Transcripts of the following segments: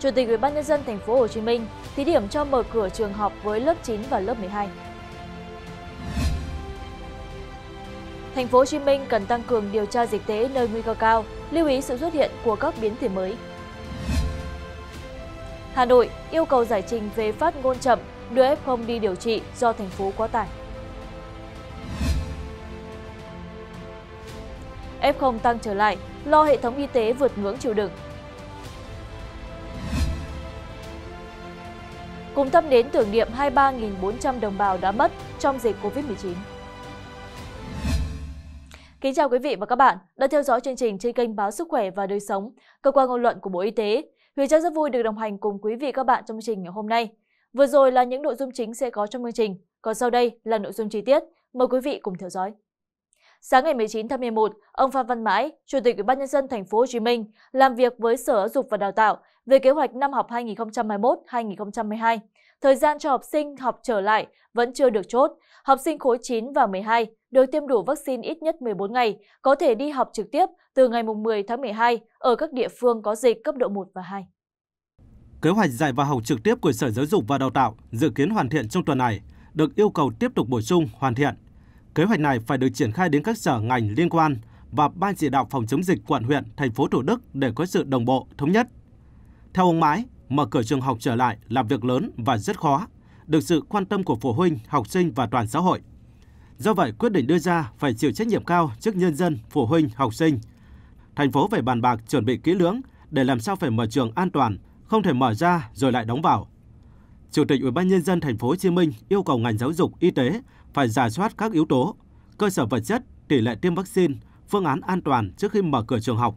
Chủ tịch UBND tp hcm thí điểm cho mở cửa trường học với lớp 9 và lớp 12. Thành phố Hồ Chí Minh cần tăng cường điều tra dịch tễ nơi nguy cơ cao, lưu ý sự xuất hiện của các biến thể mới. Hà Nội yêu cầu giải trình về phát ngôn chậm đưa F0 đi điều trị do thành phố quá tải. F0 tăng trở lại, lo hệ thống y tế vượt ngưỡng chịu đựng cùng tâm đến tưởng niệm 23.400 đồng bào đã mất trong dịch COVID-19. Kính chào quý vị và các bạn đã theo dõi chương trình trên kênh Báo Sức Khỏe và Đời Sống, cơ quan ngôn luận của Bộ Y tế. huy Trang rất vui được đồng hành cùng quý vị các bạn trong chương trình ngày hôm nay. Vừa rồi là những nội dung chính sẽ có trong chương trình, còn sau đây là nội dung chi tiết. Mời quý vị cùng theo dõi sáng ngày 19 tháng 11, ông phan văn mãi chủ tịch ủy ban nhân dân Thành phố Hồ Chí Minh, làm việc với sở giáo dục và đào tạo về kế hoạch năm học 2021-2022. thời gian cho học sinh học trở lại vẫn chưa được chốt học sinh khối 9 và 12 được tiêm đủ vaccine ít nhất 14 ngày có thể đi học trực tiếp từ ngày 10 tháng 12 ở các địa phương có dịch cấp độ 1 và 2. Kế hoạch dạy và học trực tiếp của Sở Giáo dục và Đào tạo dự kiến hoàn thiện trong tuần này, được yêu cầu tiếp tục bổ sung, hoàn thiện Kế hoạch này phải được triển khai đến các sở ngành liên quan và ban chỉ đạo phòng chống dịch quận huyện, thành phố Thủ Đức để có sự đồng bộ, thống nhất. Theo ông Mãi, mở cửa trường học trở lại là việc lớn và rất khó, được sự quan tâm của phụ huynh, học sinh và toàn xã hội. Do vậy, quyết định đưa ra phải chịu trách nhiệm cao trước nhân dân, phụ huynh, học sinh. Thành phố phải bàn bạc chuẩn bị kỹ lưỡng để làm sao phải mở trường an toàn, không thể mở ra rồi lại đóng vào. Chủ tịch UBND thành phố Hồ Chí Minh yêu cầu ngành giáo dục, y tế phải giả soát các yếu tố, cơ sở vật chất, tỷ lệ tiêm vaccine, phương án an toàn trước khi mở cửa trường học.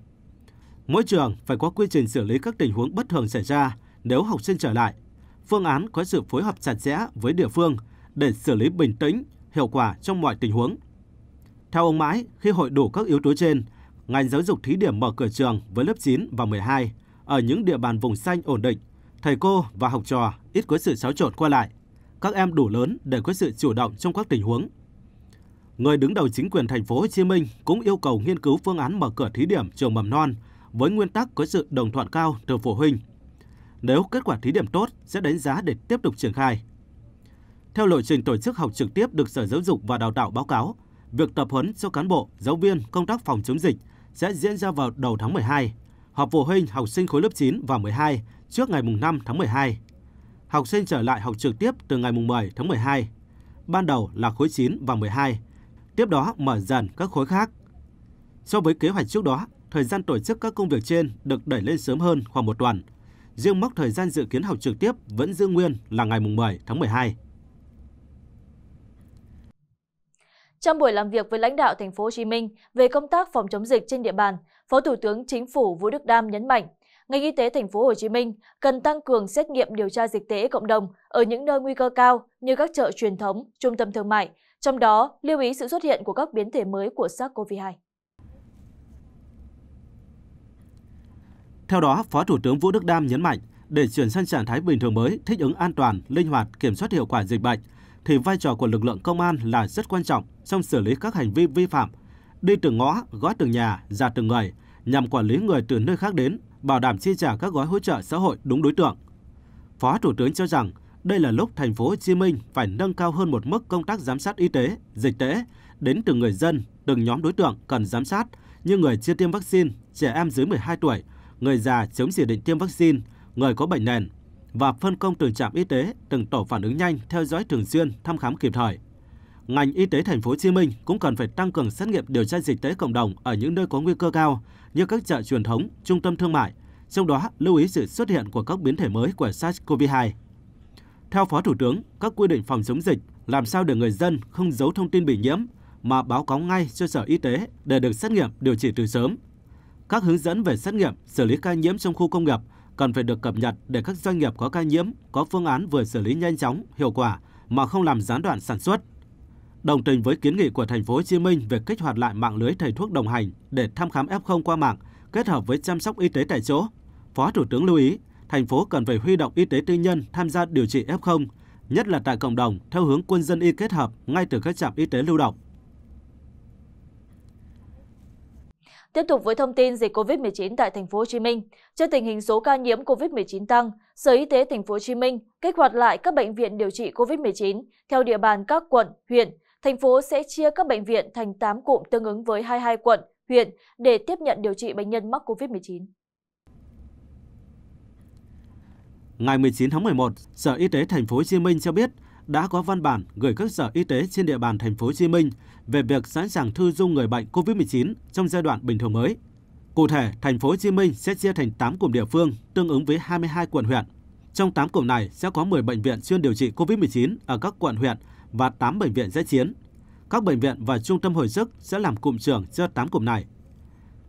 Mỗi trường phải có quy trình xử lý các tình huống bất thường xảy ra nếu học sinh trở lại. Phương án có sự phối hợp chặt chẽ với địa phương để xử lý bình tĩnh, hiệu quả trong mọi tình huống. Theo ông Mãi, khi hội đủ các yếu tố trên, ngành giáo dục thí điểm mở cửa trường với lớp 9 và 12 ở những địa bàn vùng xanh ổn định, thầy cô và học trò ít có sự xáo trộn qua lại các em đủ lớn để có sự chủ động trong các tình huống. Người đứng đầu chính quyền thành phố Hồ Chí Minh cũng yêu cầu nghiên cứu phương án mở cửa thí điểm trường mầm non với nguyên tắc có sự đồng thuận cao từ phụ huynh. Nếu kết quả thí điểm tốt sẽ đánh giá để tiếp tục triển khai. Theo lộ trình tổ chức học trực tiếp được Sở Giáo dục và Đào tạo báo cáo, việc tập huấn cho cán bộ, giáo viên công tác phòng chống dịch sẽ diễn ra vào đầu tháng 12, họp phụ huynh học sinh khối lớp 9 và 12 trước ngày 5 tháng 12. Học sinh trở lại học trực tiếp từ ngày 10 tháng 12, ban đầu là khối 9 và 12, tiếp đó mở dần các khối khác. So với kế hoạch trước đó, thời gian tổ chức các công việc trên được đẩy lên sớm hơn khoảng một tuần. Riêng mốc thời gian dự kiến học trực tiếp vẫn giữ nguyên là ngày 10 tháng 12. Trong buổi làm việc với lãnh đạo thành phố Hồ Chí Minh về công tác phòng chống dịch trên địa bàn, Phó Thủ tướng Chính phủ Vũ Đức Đam nhấn mạnh ngành y tế tp hcm cần tăng cường xét nghiệm điều tra dịch tễ cộng đồng ở những nơi nguy cơ cao như các chợ truyền thống trung tâm thương mại trong đó lưu ý sự xuất hiện của các biến thể mới của sars cov 2 Theo đó, Phó Thủ tướng Vũ Đức Đam nhấn mạnh, để chuyển sang trạng thái bình thường mới, thích ứng an toàn, linh hoạt, kiểm soát hiệu quả dịch bệnh, thì vai trò của lực lượng công an là rất quan trọng trong xử lý các hành vi vi phạm, đi từng ngõ, gõ từng nhà, ra từng người, nhằm quản lý người từ nơi khác đến, bảo đảm chi trả các gói hỗ trợ xã hội đúng đối tượng. Phó Thủ tướng cho rằng đây là lúc thành phố Hồ Chí Minh phải nâng cao hơn một mức công tác giám sát y tế, dịch tễ đến từng người dân, từng nhóm đối tượng cần giám sát như người chưa tiêm vaccine, trẻ em dưới 12 tuổi, người già chống chỉ định tiêm vaccine, người có bệnh nền và phân công từng trạm y tế, từng tổ phản ứng nhanh theo dõi thường xuyên, thăm khám kịp thời. Ngành y tế thành phố Hồ Chí Minh cũng cần phải tăng cường xét nghiệm điều tra dịch tễ cộng đồng ở những nơi có nguy cơ cao như các chợ truyền thống, trung tâm thương mại, trong đó lưu ý sự xuất hiện của các biến thể mới của SARS-CoV-2. Theo Phó Thủ tướng, các quy định phòng chống dịch làm sao để người dân không giấu thông tin bị nhiễm mà báo cáo ngay cho Sở Y tế để được xét nghiệm điều trị từ sớm. Các hướng dẫn về xét nghiệm, xử lý ca nhiễm trong khu công nghiệp cần phải được cập nhật để các doanh nghiệp có ca nhiễm có phương án vừa xử lý nhanh chóng, hiệu quả mà không làm gián đoạn sản xuất. Đồng tình với kiến nghị của thành phố Hồ Chí Minh về kích hoạt lại mạng lưới thầy thuốc đồng hành để thăm khám F0 qua mạng kết hợp với chăm sóc y tế tại chỗ, Phó Thủ tướng lưu ý thành phố cần phải huy động y tế tư nhân tham gia điều trị F0, nhất là tại cộng đồng theo hướng quân dân y kết hợp ngay từ các trạm y tế lưu động. Tiếp tục với thông tin dịch COVID-19 tại thành phố Hồ Chí Minh, trước tình hình số ca nhiễm COVID-19 tăng, Sở Y tế thành phố Hồ Chí Minh kích hoạt lại các bệnh viện điều trị COVID-19 theo địa bàn các quận, huyện thành phố sẽ chia các bệnh viện thành 8 cụm tương ứng với 22 quận, huyện để tiếp nhận điều trị bệnh nhân mắc COVID-19. Ngày 19 tháng 11, Sở Y tế Thành phố Hồ Chí Minh cho biết đã có văn bản gửi các sở y tế trên địa bàn Thành phố Hồ Chí Minh về việc sẵn sàng thu dung người bệnh COVID-19 trong giai đoạn bình thường mới. Cụ thể, Thành phố Hồ Chí Minh sẽ chia thành 8 cụm địa phương tương ứng với 22 quận huyện. Trong 8 cụm này sẽ có 10 bệnh viện chuyên điều trị COVID-19 ở các quận huyện và 8 bệnh viện giã chiến. Các bệnh viện và trung tâm hồi sức sẽ làm cụm trưởng cho 8 cụm này.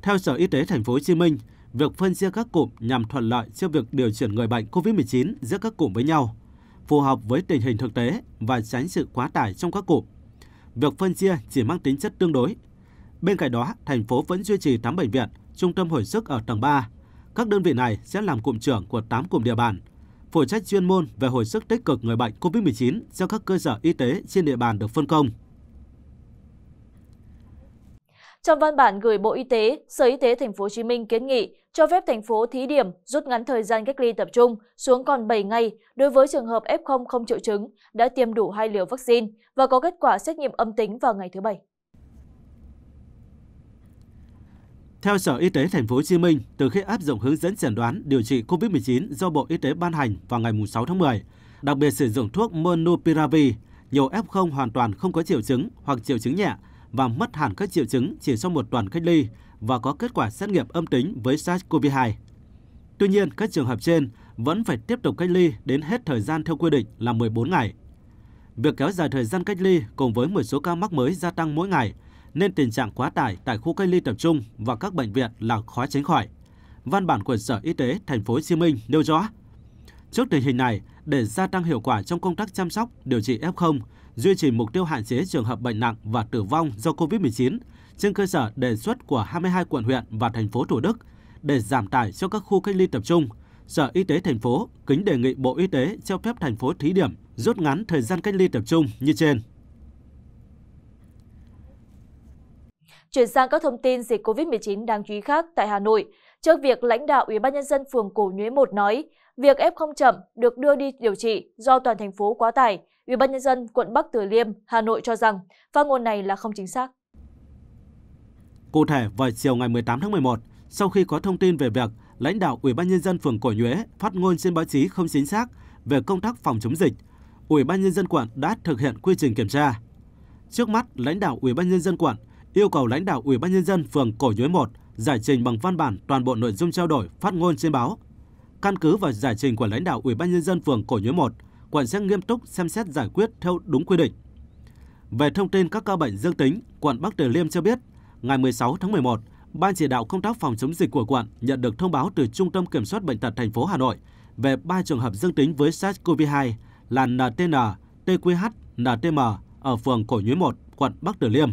Theo Sở Y tế Thành phố Hồ Chí Minh, việc phân chia các cụm nhằm thuận lợi cho việc điều chuyển người bệnh COVID-19 giữa các cụm với nhau, phù hợp với tình hình thực tế và tránh sự quá tải trong các cụm. Việc phân chia chỉ mang tính chất tương đối. Bên cạnh đó, thành phố vẫn duy trì 8 bệnh viện, trung tâm hồi sức ở tầng 3. Các đơn vị này sẽ làm cụm trưởng của 8 cụm địa bàn – phụ trách chuyên môn về hồi sức tích cực người bệnh COVID-19 cho các cơ sở y tế trên địa bàn được phân công. Trong văn bản gửi Bộ Y tế, Sở Y tế Thành phố Hồ Chí Minh kiến nghị cho phép thành phố thí điểm rút ngắn thời gian cách ly tập trung xuống còn 7 ngày đối với trường hợp F0 không triệu chứng đã tiêm đủ hai liều vaccine và có kết quả xét nghiệm âm tính vào ngày thứ Bảy. Theo Sở Y tế Thành phố Hồ Chí Minh, từ khi áp dụng hướng dẫn chẩn đoán điều trị COVID-19 do Bộ Y tế ban hành vào ngày 6 tháng 10, đặc biệt sử dụng thuốc Monopiravir, nhiều F0 hoàn toàn không có triệu chứng hoặc triệu chứng nhẹ và mất hẳn các triệu chứng chỉ sau một tuần cách ly và có kết quả xét nghiệm âm tính với SARS-CoV-2. Tuy nhiên, các trường hợp trên vẫn phải tiếp tục cách ly đến hết thời gian theo quy định là 14 ngày. Việc kéo dài thời gian cách ly cùng với một số ca mắc mới gia tăng mỗi ngày nên tình trạng quá tải tại khu cách ly tập trung và các bệnh viện là khó tránh khỏi. Văn bản của Sở Y tế Thành phố Hồ Chí Minh nêu rõ. Trước tình hình này, để gia tăng hiệu quả trong công tác chăm sóc, điều trị F0, duy trì mục tiêu hạn chế trường hợp bệnh nặng và tử vong do COVID-19 trên cơ sở đề xuất của 22 quận huyện và thành phố Thủ Đức để giảm tải cho các khu cách ly tập trung, Sở Y tế thành phố kính đề nghị Bộ Y tế cho phép thành phố thí điểm rút ngắn thời gian cách ly tập trung như trên. Chuyển sang các thông tin dịch COVID-19 đáng chú ý khác tại Hà Nội, trước việc lãnh đạo Ủy ban nhân dân phường Cổ Nhuế 1 nói, việc F0 chậm được đưa đi điều trị do toàn thành phố quá tải, Ủy ban nhân dân quận Bắc Từ Liêm, Hà Nội cho rằng phát ngôn này là không chính xác. Cụ thể, vào chiều ngày 18 tháng 11, sau khi có thông tin về việc lãnh đạo Ủy ban nhân dân phường Cổ Nhuế phát ngôn trên báo chí không chính xác về công tác phòng chống dịch, Ủy ban nhân dân quận đã thực hiện quy trình kiểm tra. Trước mắt, lãnh đạo Ủy ban nhân dân quận yêu cầu lãnh đạo ubnd phường Cổ Nhuế 1 giải trình bằng văn bản toàn bộ nội dung trao đổi phát ngôn trên báo. Căn cứ và giải trình của lãnh đạo ubnd phường Cổ Nhuế 1, quận sẽ nghiêm túc xem xét giải quyết theo đúng quy định. Về thông tin các ca bệnh dương tính, quận Bắc Từ Liêm cho biết, ngày 16 tháng 11, Ban chỉ đạo công tác phòng chống dịch của quận nhận được thông báo từ Trung tâm Kiểm soát Bệnh tật thành phố Hà Nội về 3 trường hợp dương tính với SARS-CoV-2 là NTN, TQH, NTM ở phường Cổ Nhuế 1, quận Bắc Từ Liêm.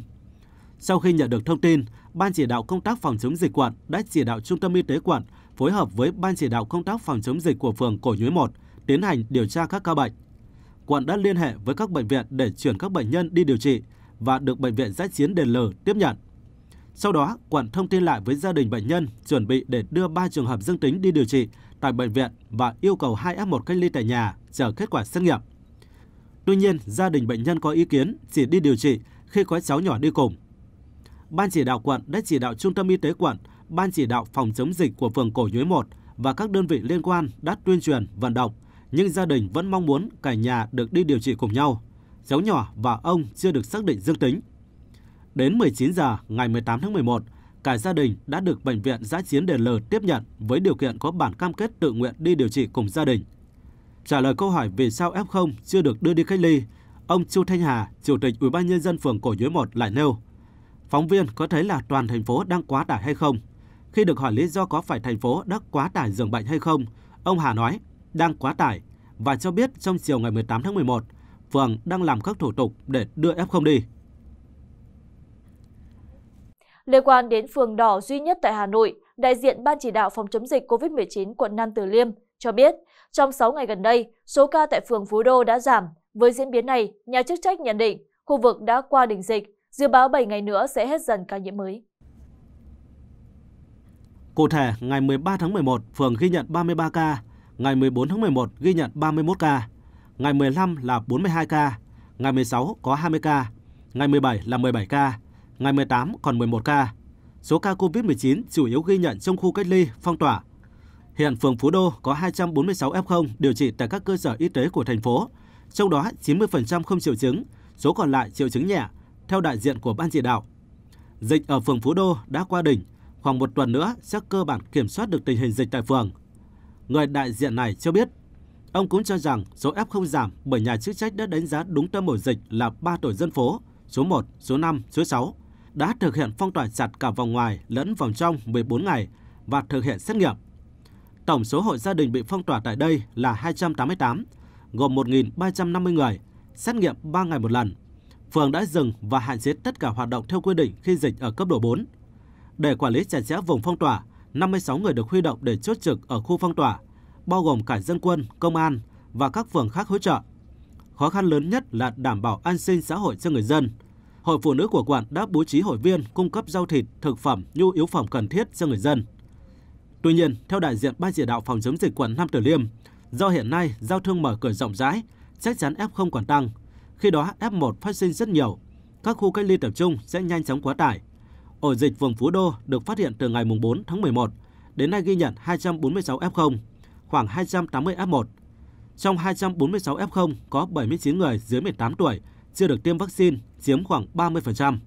Sau khi nhận được thông tin, Ban chỉ đạo công tác phòng chống dịch quận đã chỉ đạo Trung tâm Y tế quận phối hợp với Ban chỉ đạo công tác phòng chống dịch của phường Cổ Nhuế 1 tiến hành điều tra các ca bệnh. Quận đã liên hệ với các bệnh viện để chuyển các bệnh nhân đi điều trị và được bệnh viện giã chiến đền lừ tiếp nhận. Sau đó, quận thông tin lại với gia đình bệnh nhân chuẩn bị để đưa 3 trường hợp dương tính đi điều trị tại bệnh viện và yêu cầu 2F1 cách ly tại nhà chờ kết quả xét nghiệm. Tuy nhiên, gia đình bệnh nhân có ý kiến chỉ đi điều trị khi có cháu nhỏ đi cùng Ban chỉ đạo quận đã chỉ đạo Trung tâm Y tế quận, Ban chỉ đạo phòng chống dịch của phường Cổ Nhuế 1 và các đơn vị liên quan đã tuyên truyền, vận động, nhưng gia đình vẫn mong muốn cả nhà được đi điều trị cùng nhau. Cháu nhỏ và ông chưa được xác định dương tính. Đến 19 giờ ngày 18 tháng 11, cả gia đình đã được bệnh viện giã chiến Đền Lờ tiếp nhận với điều kiện có bản cam kết tự nguyện đi điều trị cùng gia đình. Trả lời câu hỏi vì sao F0 chưa được đưa đi cách ly, ông Chu Thanh Hà, Chủ tịch Ủy ban nhân dân phường Cổ Nhuế 1 lại nêu, Phóng viên có thấy là toàn thành phố đang quá tải hay không? Khi được hỏi lý do có phải thành phố đã quá tải giường bệnh hay không, ông Hà nói đang quá tải và cho biết trong chiều ngày 18 tháng 11, phường đang làm các thủ tục để đưa F0 đi. Liên quan đến phường đỏ duy nhất tại Hà Nội, đại diện Ban chỉ đạo phòng chống dịch COVID-19 quận Nam Từ Liêm cho biết, trong 6 ngày gần đây, số ca tại phường Phú Đô đã giảm. Với diễn biến này, nhà chức trách nhận định khu vực đã qua đỉnh dịch Dự báo 7 ngày nữa sẽ hết dần ca nhiễm mới. Cụ thể, ngày 13 tháng 11, phường ghi nhận 33 ca, ngày 14 tháng 11 ghi nhận 31 ca, ngày 15 là 42 ca, ngày 16 có 20 ca, ngày 17 là 17 ca, ngày 18 còn 11 ca. Số ca COVID-19 chủ yếu ghi nhận trong khu cách ly, phong tỏa. Hiện phường Phú Đô có 246 F0 điều trị tại các cơ sở y tế của thành phố, trong đó 90% không triệu chứng, số còn lại triệu chứng nhẹ, theo đại diện của ban chỉ đạo, dịch ở phường Phú Đô đã qua đỉnh, khoảng một tuần nữa sẽ cơ bản kiểm soát được tình hình dịch tại phường. Người đại diện này cho biết, ông cũng cho rằng số f không giảm bởi nhà chức trách đã đánh giá đúng tâm ổ dịch là 3 tổ dân phố, số 1, số 5, số 6, đã thực hiện phong tỏa chặt cả vòng ngoài lẫn vòng trong 14 ngày và thực hiện xét nghiệm. Tổng số hộ gia đình bị phong tỏa tại đây là 288, gồm 1.350 người, xét nghiệm 3 ngày một lần phường đã dừng và hạn chế tất cả hoạt động theo quy định khi dịch ở cấp độ 4. Để quản lý chặt chẽ vùng phong tỏa, 56 người được huy động để chốt trực ở khu phong tỏa, bao gồm cả dân quân, công an và các phường khác hỗ trợ. Khó khăn lớn nhất là đảm bảo an sinh xã hội cho người dân. Hội phụ nữ của quận đã bố trí hội viên cung cấp rau thịt, thực phẩm, nhu yếu phẩm cần thiết cho người dân. Tuy nhiên, theo đại diện Ban chỉ đạo phòng chống dịch quận Nam Từ Liêm, do hiện nay giao thương mở cửa rộng rãi, chắc chắn F0 còn tăng – khi đó F1 phát sinh rất nhiều, các khu cách ly tập trung sẽ nhanh chóng quá tải. Ổ dịch phường Phú Đô được phát hiện từ ngày 4 tháng 11, đến nay ghi nhận 246 F0, khoảng 280 F1. Trong 246 F0 có 79 người dưới 18 tuổi chưa được tiêm vaccine, chiếm khoảng 30%.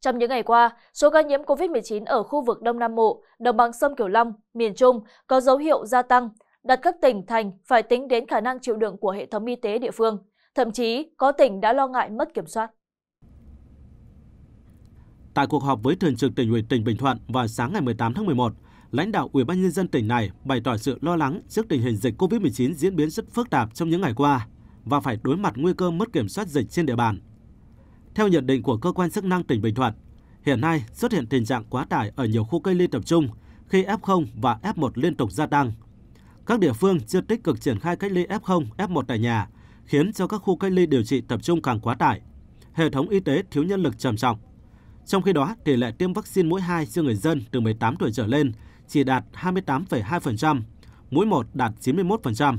Trong những ngày qua, số ca nhiễm COVID-19 ở khu vực Đông Nam Bộ, đồng bằng sông Kiều Long, miền Trung có dấu hiệu gia tăng đặt các tỉnh thành phải tính đến khả năng chịu đựng của hệ thống y tế địa phương thậm chí có tỉnh đã lo ngại mất kiểm soát Tại cuộc họp với Thường trực tỉnh ủy tỉnh Bình Thuận vào sáng ngày 18 tháng 11, lãnh đạo Ủy ban nhân dân tỉnh này bày tỏ sự lo lắng trước tình hình dịch COVID-19 diễn biến rất phức tạp trong những ngày qua và phải đối mặt nguy cơ mất kiểm soát dịch trên địa bàn. Theo nhận định của cơ quan chức năng tỉnh Bình Thuận, hiện nay xuất hiện tình trạng quá tải ở nhiều khu cách ly tập trung khi F0 và F1 liên tục gia tăng các địa phương chưa tích cực triển khai cách ly F0, F1 tại nhà, khiến cho các khu cách ly điều trị tập trung càng quá tải. Hệ thống y tế thiếu nhân lực trầm trọng. Trong khi đó, tỷ lệ tiêm vaccine mũi 2 cho người dân từ 18 tuổi trở lên chỉ đạt 28,2%, mũi 1 đạt 91%.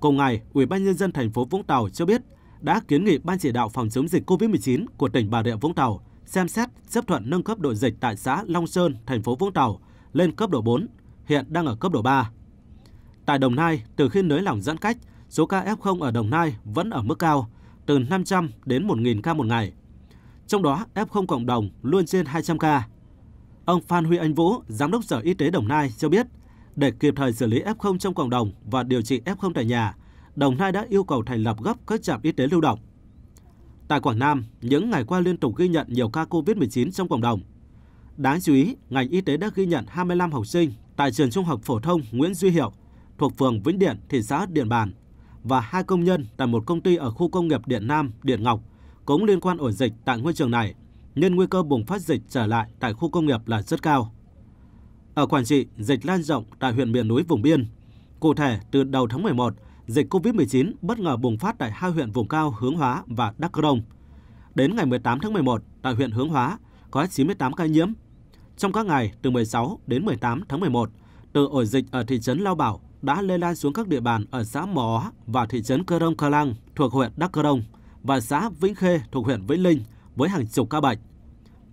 Cùng ngày, Ủy ban nhân dân thành phố Vũng Tàu cho biết đã kiến nghị Ban chỉ đạo phòng chống dịch COVID-19 của tỉnh Bà Rịa Vũng Tàu xem xét chấp thuận nâng cấp độ dịch tại xã Long Sơn, thành phố Vũng Tàu lên cấp độ 4, hiện đang ở cấp độ 3. Tại Đồng Nai, từ khi nới lỏng giãn cách, số ca F0 ở Đồng Nai vẫn ở mức cao, từ 500 đến 1.000 ca một ngày. Trong đó, F0 cộng đồng luôn trên 200 ca. Ông Phan Huy Anh Vũ, Giám đốc Sở Y tế Đồng Nai cho biết, để kịp thời xử lý F0 trong cộng đồng và điều trị F0 tại nhà, Đồng Nai đã yêu cầu thành lập gấp các trạm y tế lưu động. Tại Quảng Nam, những ngày qua liên tục ghi nhận nhiều ca COVID-19 trong cộng đồng. Đáng chú ý, ngành y tế đã ghi nhận 25 học sinh tại trường trung học phổ thông Nguyễn Duy Hiệu thuộc phường Vĩnh Điện, thị xã Điện Bàn và hai công nhân tại một công ty ở khu công nghiệp Điện Nam, Điện Ngọc cũng liên quan ổ dịch tại ngôi trường này, nên nguy cơ bùng phát dịch trở lại tại khu công nghiệp là rất cao. Ở Quảng Trị, dịch lan rộng tại huyện miền núi vùng biên. Cụ thể, từ đầu tháng 11, dịch COVID-19 bất ngờ bùng phát tại hai huyện vùng cao Hướng Hóa và Đắk Rông. Đến ngày 18 tháng 11, tại huyện Hướng Hóa có 98 ca nhiễm. Trong các ngày từ 16 đến 18 tháng 11, từ ổ dịch ở thị trấn Lao Bảo đã lây lan xuống các địa bàn ở xã Mỏ và thị trấn Cơ Đông Cơ Lăng thuộc huyện Đắk Cơ Đông và xã Vĩnh Khê thuộc huyện Vĩnh Linh với hàng chục ca bệnh.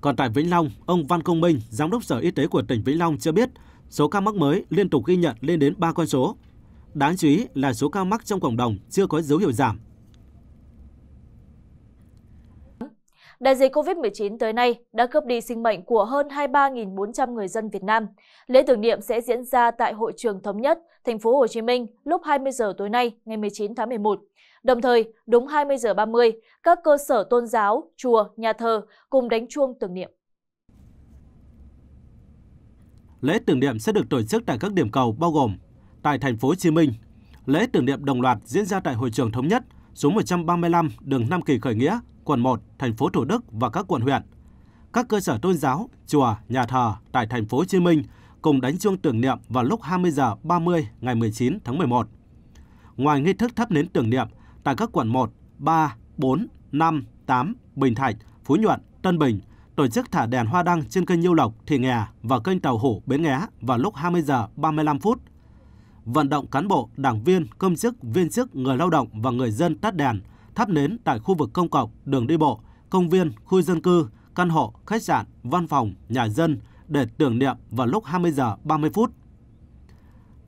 Còn tại Vĩnh Long, ông Văn Công Minh, Giám đốc Sở Y tế của tỉnh Vĩnh Long cho biết số ca mắc mới liên tục ghi nhận lên đến 3 con số. Đáng chú ý là số ca mắc trong cộng đồng chưa có dấu hiệu giảm đại dịch covid 19 tới nay đã cướp đi sinh mệnh của hơn 23.400 người dân việt nam lễ tưởng niệm sẽ diễn ra tại hội trường thống nhất Thành phố Hồ Chí Minh lúc 20 giờ tối nay ngày 19 tháng 11. đồng thời đúng 20 giờ 30, các cơ sở tôn giáo chùa nhà thờ cùng đánh chuông tưởng niệm Lễ tưởng niệm sẽ được tổ chức tại các điểm cầu bao gồm tại thành phố Hồ Chí Minh, lễ tưởng niệm đồng loạt diễn ra tại hội trường thống nhất số 135 đường Nam Kỳ khởi nghĩa quận 1, thành phố Thủ Đức và các quận huyện. Các cơ sở tôn giáo, chùa, nhà thờ tại thành phố Hồ Chí Minh cùng đánh chuông tưởng niệm vào lúc 20 giờ 30 ngày 19 tháng 11. Ngoài nghi thức thắp nến tưởng niệm tại các quận 1, 3, 4, 5, 8, Bình Thạnh, Phú Nhuận, Tân Bình tổ chức thả đèn hoa đăng trên kênh Nhiêu Lộc, Thị Nghè và kênh Tàu hổ Bến Nghé vào lúc 20 giờ 35 phút. Vận động cán bộ, đảng viên, công chức, viên chức, người lao động và người dân tắt đèn thắp nến tại khu vực công cộng, đường đi bộ, công viên, khu dân cư, căn hộ, khách sạn, văn phòng, nhà dân để tưởng niệm vào lúc 20 giờ 30 phút.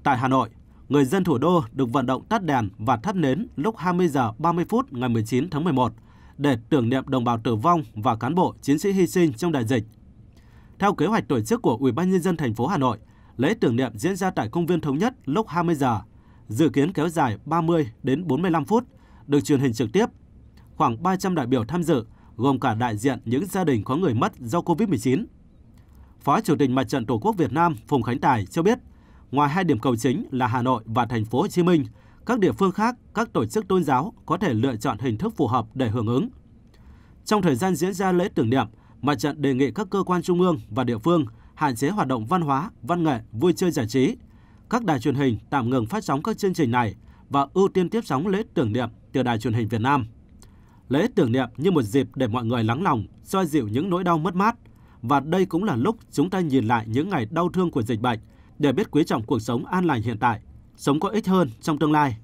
Tại Hà Nội, người dân thủ đô được vận động tắt đèn và thắp nến lúc 20 giờ 30 phút ngày 19 tháng 11 để tưởng niệm đồng bào tử vong và cán bộ chiến sĩ hy sinh trong đại dịch. Theo kế hoạch tổ chức của Ủy ban nhân dân thành phố Hà Nội, lễ tưởng niệm diễn ra tại công viên thống nhất lúc 20 giờ, dự kiến kéo dài 30 đến 45 phút được truyền hình trực tiếp. Khoảng 300 đại biểu tham dự, gồm cả đại diện những gia đình có người mất do COVID-19. Phó Chủ tịch Mặt trận Tổ quốc Việt Nam Phùng Khánh Tài cho biết, ngoài hai điểm cầu chính là Hà Nội và thành phố Hồ Chí Minh, các địa phương khác, các tổ chức tôn giáo có thể lựa chọn hình thức phù hợp để hưởng ứng. Trong thời gian diễn ra lễ tưởng niệm, Mặt trận đề nghị các cơ quan trung ương và địa phương hạn chế hoạt động văn hóa, văn nghệ, vui chơi giải trí. Các đài truyền hình tạm ngừng phát sóng các chương trình này và ưu tiên tiếp sóng lễ tưởng niệm từ Đài truyền hình Việt Nam. Lễ tưởng niệm như một dịp để mọi người lắng lòng, xoa dịu những nỗi đau mất mát. Và đây cũng là lúc chúng ta nhìn lại những ngày đau thương của dịch bệnh để biết quý trọng cuộc sống an lành hiện tại, sống có ích hơn trong tương lai.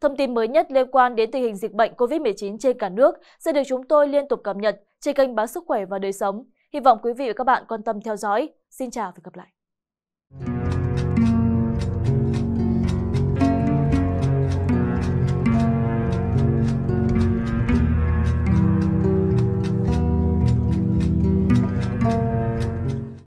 Thông tin mới nhất liên quan đến tình hình dịch bệnh COVID-19 trên cả nước sẽ được chúng tôi liên tục cập nhật trên kênh Báo Sức Khỏe và Đời Sống. Hy vọng quý vị và các bạn quan tâm theo dõi. Xin chào và gặp lại.